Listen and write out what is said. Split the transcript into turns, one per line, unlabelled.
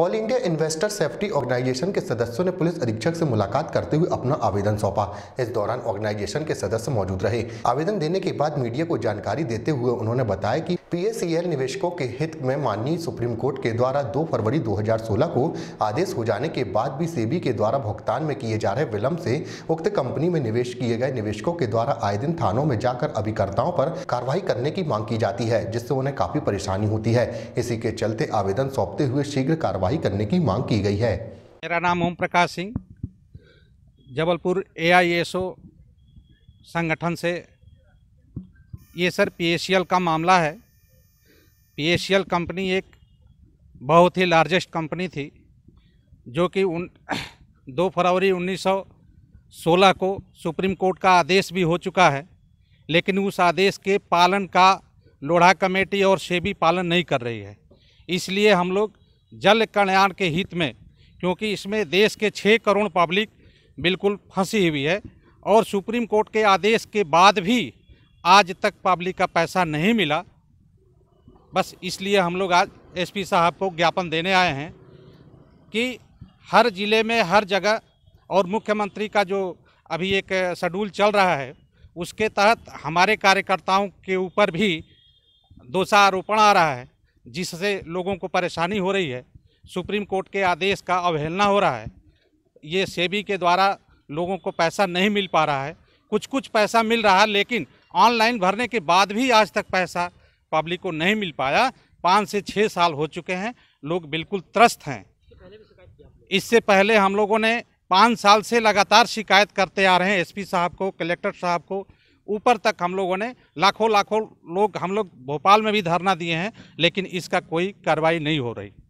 all India investor safety organisation के सदस्यों ने पुलिस अधीक्षक से मुलाकात करते हुए अपना आवेदन सौंपा इस दौरान ऑर्गेनाइजेशन के सदस्य मौजूद रहे आवेदन देने के बाद मीडिया को जानकारी देते हुए उन्होंने बताया कि पीएसीएल निवेशकों के हित में माननीय सुप्रीम कोर्ट के द्वारा 2 फरवरी 2016 को आदेश हो जाने के बाद भी सेबी के द्वारा भुगतान में किए जा रहे विलम्ब से उक्त कंपनी में निवेश किए गए निवेशकों के द्वारा आए दिन थानों में जाकर अभिकर्ताओं पर कार्रवाई करने की मांग की जाती है जिससे उन्हें काफी परेशानी होती है इसी के चलते आवेदन सौंपते हुए शीघ्र कार्रवाई कार्रवाई करने की मांग की गई है
मेरा नाम ओम प्रकाश सिंह जबलपुर ए संगठन से ये सर पी का मामला है पी कंपनी एक बहुत ही लार्जेस्ट कंपनी थी जो कि उन दो फरवरी 1916 को सुप्रीम कोर्ट का आदेश भी हो चुका है लेकिन उस आदेश के पालन का लोढ़ा कमेटी और सेबी पालन नहीं कर रही है इसलिए हम लोग जल कल्याण के हित में क्योंकि इसमें देश के छः करोड़ पब्लिक बिल्कुल फंसी हुई है और सुप्रीम कोर्ट के आदेश के बाद भी आज तक पब्लिक का पैसा नहीं मिला बस इसलिए हम लोग आज एसपी साहब को ज्ञापन देने आए हैं कि हर ज़िले में हर जगह और मुख्यमंत्री का जो अभी एक शेड्यूल चल रहा है उसके तहत हमारे कार्यकर्ताओं के ऊपर भी दोषारोपण आ रहा है जिससे लोगों को परेशानी हो रही है सुप्रीम कोर्ट के आदेश का अवहेलना हो रहा है ये सेबी के द्वारा लोगों को पैसा नहीं मिल पा रहा है कुछ कुछ पैसा मिल रहा है लेकिन ऑनलाइन भरने के बाद भी आज तक पैसा पब्लिक को नहीं मिल पाया पाँच से छः साल हो चुके हैं लोग बिल्कुल त्रस्त हैं इससे पहले हम लोगों ने पाँच साल से लगातार शिकायत करते आ रहे हैं एसपी साहब को कलेक्टर साहब को ऊपर तक हम लोगों ने लाखों लाखों लोग हम लोग भोपाल में भी धरना दिए हैं लेकिन इसका कोई कार्रवाई नहीं हो रही